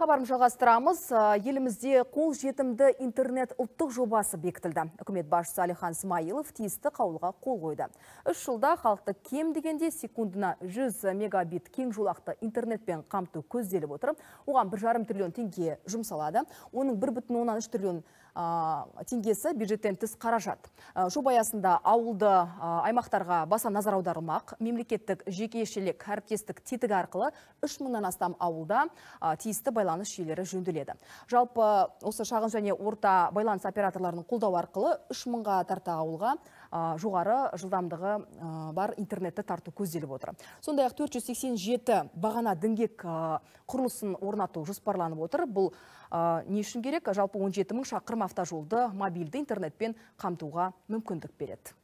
Қабарым жағастырамыз, э, Елімізде қол жетімді интернет ұлттық жобасы бекітілді. Үкімет басшысы Алихан Смайылов тиісті қаулыға қол қойды. Үш жылда халықты кем дегенде секундына 100 мегабит кең жолақты интернетпен қамту көзделіп отыр. Оған 1,5 триллион теңге жұмсалады. Оның үш триллион теңгесі бюджеттен тыс қаражат. Э, Жоб аясында ауылды аймақтарға баса назар аударылмақ. Мемлекеттік жекешелік әріптестік тетігі арқылы үш нан астам ауылда тиісті байла байланыс жүйелері жөнделеді жалпы осы шағын және орта байланыс операторларының қолдауы арқылы үш мыңға тарта ауылға жоғары жылдамдығы бар интернетті тарту көзделіп отыр сондай ақ 487 бағана діңгек құрылысын орнату жоспарланып отыр бұл не үшін керек жалпы 17 мың шақырым автожолды мобильді интернетпен қамтуға мүмкіндік береді